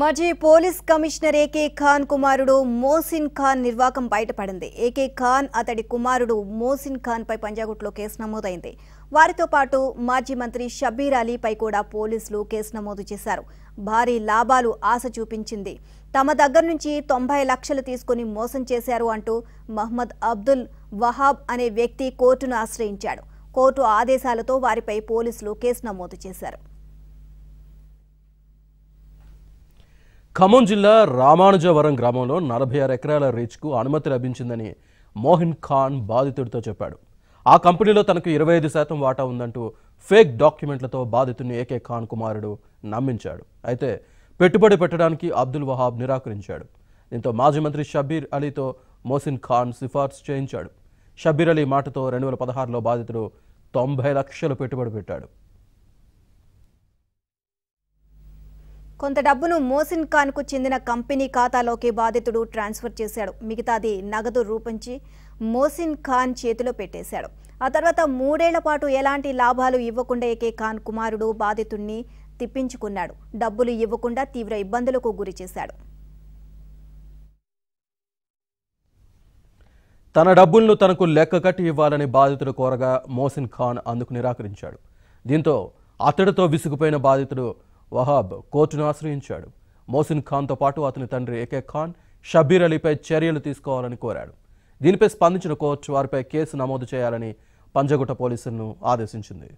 మాజీ police commissioner AK Khan కుమారుడు మోసిన్ ఖాన్ నిర్వాకం బయటపడింది ఏకే ఖాన్ అతడి కుమారుడు మోసిన్ ఖాన్ పై పంజాగుట్లో కేసు నమోదైంది వారితో పాటు మాజీ మంత్రి షబీర్ అలీపై కూడా పోలీసులు కేసు నమోదు చేశారు భారీ లాభాలు ఆశ చూపించింది తమ దగ్గర నుంచి తొంభై లక్షలు తీసుకుని మోసం చేశారు అంటూ మహ్మద్ అబ్దుల్ వహాబ్ అనే వ్యక్తి కోర్టును ఆశ్రయించాడు కోర్టు ఆదేశాలతో వారిపై పోలీసులు కేసు నమోదు చేశారు ఖమ్మం జిల్లా రామానుజవరం గ్రామంలో నలభై ఆరు ఎకరాల రీచ్కు అనుమతి లభించిందని మోహన్ ఖాన్ బాధితుడితో చెప్పాడు ఆ కంపెనీలో తనకు ఇరవై ఐదు శాతం వాటా ఉందంటూ ఫేక్ డాక్యుమెంట్లతో బాధితుడిని ఏకే ఖాన్ కుమారుడు నమ్మించాడు అయితే పెట్టుబడి పెట్టడానికి అబ్దుల్ వహాబ్ నిరాకరించాడు దీంతో మాజీ మంత్రి షబీర్ అలీతో మోసిన్ ఖాన్ సిఫార్సు చేయించాడు షబీర్ అలీ మాటతో రెండు వేల పదహారులో బాధితుడు తొంభై లక్షలు పెట్టుబడి పెట్టాడు కొంత డబ్బును మోసిన్ ఖాన్కు చెందిన కంపెనీ ఖాతాలోకి బాధితుడు ట్రాన్స్ఫర్ చేశాడు మిగతాది నగదు రూపించి మోసిన్ ఖాన్ చేతిలో పెట్టేశాడు ఆ తర్వాత మూడేళ్ల పాటు ఎలాంటి లాభాలు ఇవ్వకుండా ఏకే ఖాన్ కుమారుడు బాధితుణ్ణి తిప్పించుకున్నాడు డబ్బులు ఇవ్వకుండా తీవ్ర ఇబ్బందులకు గురి చేశాడు తన డబ్బులను తనకు లెక్క కట్టి ఇవ్వాలని బాధితుడు కోరగా మోసిన్ ఖాన్ అందుకు నిరాకరించాడు దీంతో అతడితో విసుగుపోయిన బాధితుడు వహాబ్ కోర్టును ఆశ్రయించాడు మోసిన్ ఖాన్తో పాటు అతని తండ్రి ఏకే ఖాన్ షబీర్ అలీపై చర్యలు తీసుకోవాలని కోరాడు దీనిపై స్పందించిన కోర్టు వారిపై కేసు నమోదు చేయాలని పంజగుట్ట పోలీసులను ఆదేశించింది